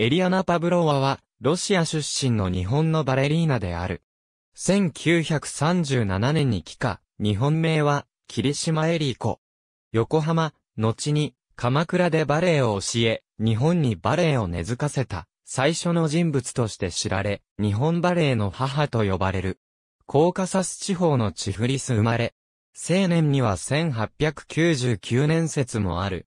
エリアナ・パブロワは、ロシア出身の日本のバレリーナである。1937年に帰化、日本名は、霧島エリーコ。横浜、後に、鎌倉でバレエを教え、日本にバレエを根付かせた、最初の人物として知られ、日本バレエの母と呼ばれる。コーカサス地方のチフリス生まれ。青年には1899年説もある。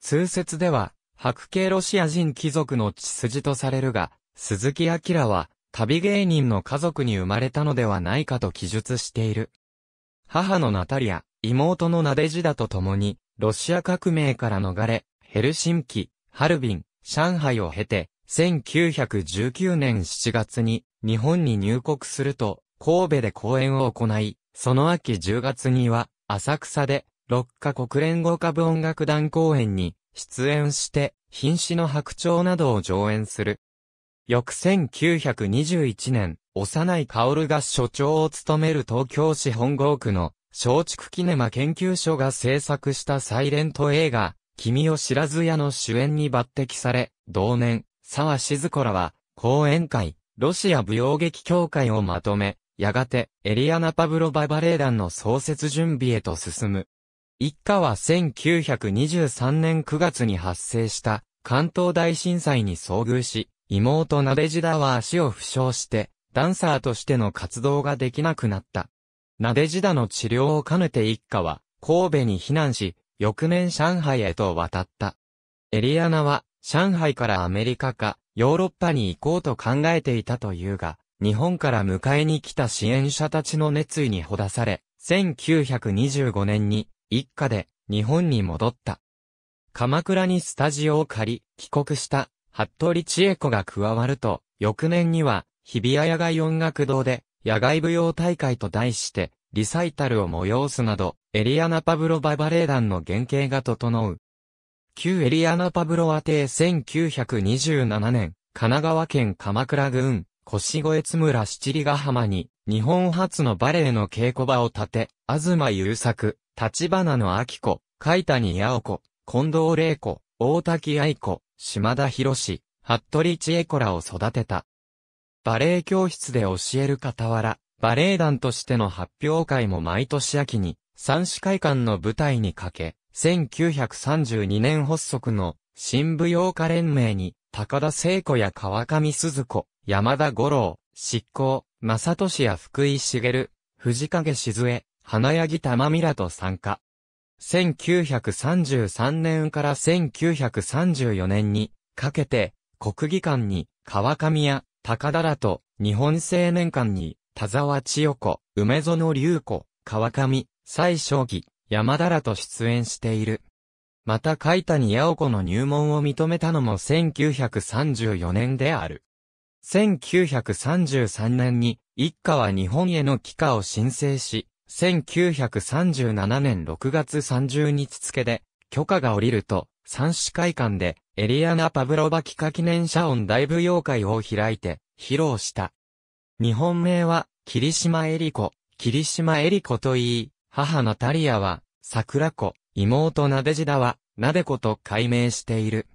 通説では、白系ロシア人貴族の血筋とされるが、鈴木明は、旅芸人の家族に生まれたのではないかと記述している。母のナタリア、妹のナデジダと共に、ロシア革命から逃れ、ヘルシンキ、ハルビン、上海を経て、1919年7月に日本に入国すると、神戸で講演を行い、その秋10月には、浅草で、6カ国連合舞音楽団公演に出演して、瀕死の白鳥などを上演する。翌1921年、幼い薫が所長を務める東京市本郷区の松竹キネマ研究所が制作したサイレント映画、君を知らず屋の主演に抜擢され、同年、沢静子らは、講演会、ロシア舞踊劇協会をまとめ、やがて、エリアナ・パブロバ・バレエ団の創設準備へと進む。一家は1923年9月に発生した関東大震災に遭遇し、妹ナデジダは足を負傷して、ダンサーとしての活動ができなくなった。ナデジダの治療を兼ねて一家は、神戸に避難し、翌年上海へと渡った。エリアナは、上海からアメリカか、ヨーロッパに行こうと考えていたというが、日本から迎えに来た支援者たちの熱意にほだされ、1925年に一家で日本に戻った。鎌倉にスタジオを借り、帰国した、服部千恵子が加わると、翌年には、日比谷野外音楽堂で、野外舞踊大会と題して、リサイタルを催すなど、エリアナ・パブロババレエ団の原型が整う。旧エリアナ・パブロア邸1927年、神奈川県鎌倉郡、越越津村七里ヶ浜に、日本初のバレエの稽古場を建て、東優作、立花の秋子、海谷八子、近藤玲子、大滝愛子、島田博士、服部千恵子らを育てた。バレエ教室で教える傍ら、バレエ団としての発表会も毎年秋に、三市会館の舞台にかけ、1932年発足の新舞踊家連盟に、高田聖子や川上鈴子、山田五郎、執行、正俊や福井茂、藤影静江、花柳ま美らと参加。1933年から1934年にかけて、国技館に川上や高田らと日本青年館に田沢千代子、梅園隆子、川上、西将棋、山田らと出演している。また海谷八尾子の入門を認めたのも1934年である。1933年に一家は日本への帰化を申請し、1937年6月30日付で、許可が下りると、三市会館で、エリアナ・パブロバキカ記念社音大舞踊会を開いて、披露した。日本名は、霧島エリコ、霧島エリコと言い、母ナタリアは、桜子、妹ナデジダは、ナデコと改名している。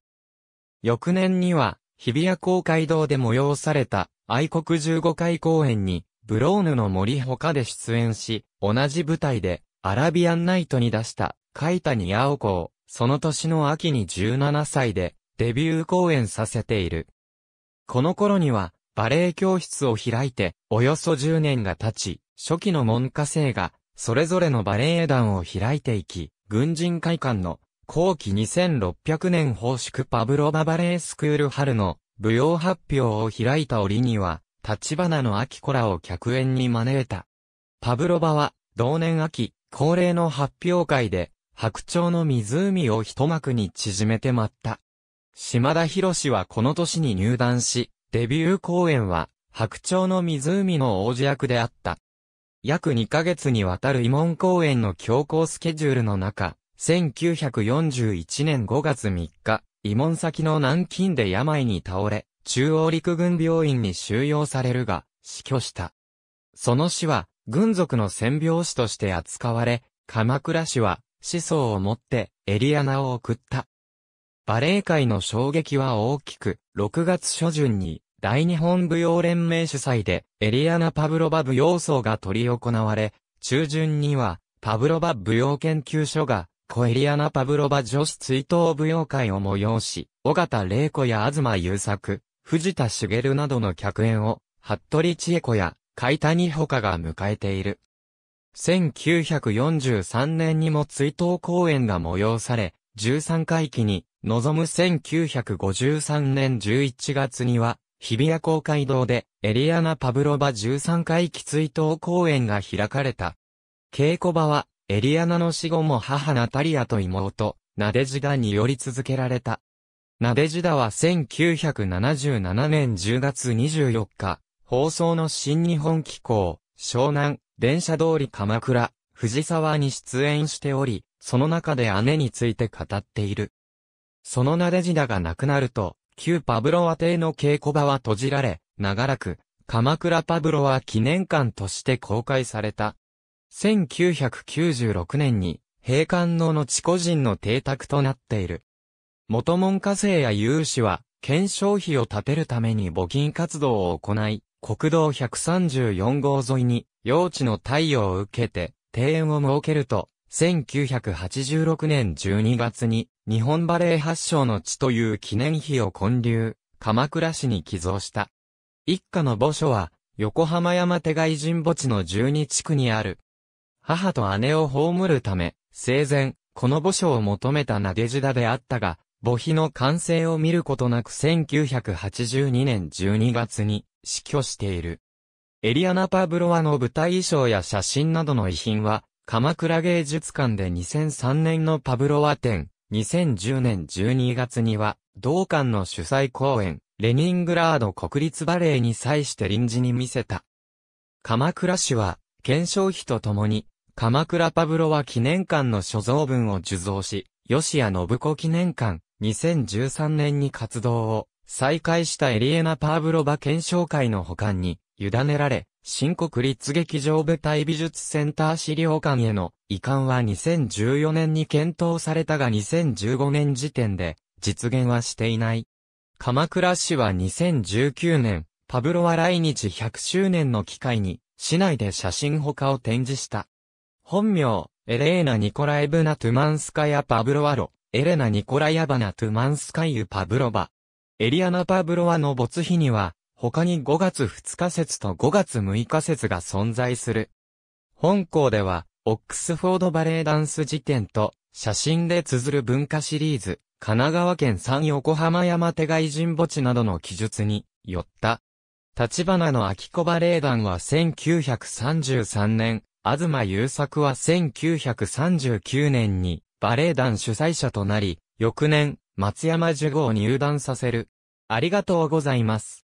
翌年には、日比谷公会堂で催された、愛国15回公演に、ブローヌの森他で出演し、同じ舞台で、アラビアンナイトに出した、カイタニヤオコを、その年の秋に17歳で、デビュー公演させている。この頃には、バレエ教室を開いて、およそ10年が経ち、初期の門下生が、それぞれのバレエ団を開いていき、軍人会館の、後期2600年宝祝パブロババレエスクール春の、舞踊発表を開いた折には、立花の秋子らを客演に招いた。パブロバは、同年秋、恒例の発表会で、白鳥の湖を一幕に縮めて待った。島田博士はこの年に入団し、デビュー公演は、白鳥の湖の王子役であった。約2ヶ月にわたる慰問公演の強行スケジュールの中、1941年5月3日、慰問先の南京で病に倒れ、中央陸軍病院に収容されるが、死去した。その死は、軍属の戦病死として扱われ、鎌倉市は、思想をもって、エリアナを送った。バレエ界の衝撃は大きく、6月初旬に、大日本舞踊連盟主催で、エリアナ・パブロバ舞踊奏が取り行われ、中旬には、パブロバ舞踊研究所が、コエリアナ・パブロバ女子追悼舞踊会を催し、尾形玲子や東優作、藤田茂などの客演を、服部千恵子や、海谷ほかが迎えている。1943年にも追悼公演が催され、13回期に、望む1953年11月には、日比谷公会堂で、エリアナ・パブロバ13回期追悼公演が開かれた。稽古場は、エリアナの死後も母ナタリアと妹、ナデジダにより続けられた。鍋じだは1977年10月24日、放送の新日本機構、湘南、電車通り鎌倉、藤沢に出演しており、その中で姉について語っている。その鍋じだが亡くなると、旧パブロワ邸の稽古場は閉じられ、長らく、鎌倉パブロワ記念館として公開された。1996年に、閉館の後個人の邸宅となっている。元門下生や勇士は、検証費を立てるために募金活動を行い、国道134号沿いに、用地の対応を受けて、庭園を設けると、1986年12月に、日本バレー発祥の地という記念碑を建立、鎌倉市に寄贈した。一家の墓所は、横浜山手外人墓地の12地区にある。母と姉を葬るため、生前、この墓所を求めた投で地だであったが、母妃の完成を見ることなく1982年12月に死去している。エリアナ・パブロワの舞台衣装や写真などの遺品は、鎌倉芸術館で2003年のパブロワ展、2010年12月には、同館の主催公演、レニングラード国立バレエに際して臨時に見せた。鎌倉市は、検証費とともに、鎌倉パブロワ記念館の所蔵文を受蔵し、吉谷信子記念館、2013年に活動を再開したエリエナ・パーブロバ検証会の保管に委ねられ、新国立劇場舞台美術センター資料館への移管は2014年に検討されたが2015年時点で実現はしていない。鎌倉市は2019年、パブロは来日100周年の機会に市内で写真他を展示した。本名、エレーナ・ニコライブナ・トゥマンスカヤ・パブロワロ。エレナ・ニコラヤバナ・トゥマンスカイユ・パブロバ。エリアナ・パブロワの没日には、他に5月2日節と5月6日節が存在する。本校では、オックスフォードバレエダンス辞典と、写真で綴る文化シリーズ、神奈川県産横浜山手外人墓地などの記述に、よった。立花の秋子バレエ団は1933年、東優作は1939年に、バレエ団主催者となり、翌年、松山受号入団させる。ありがとうございます。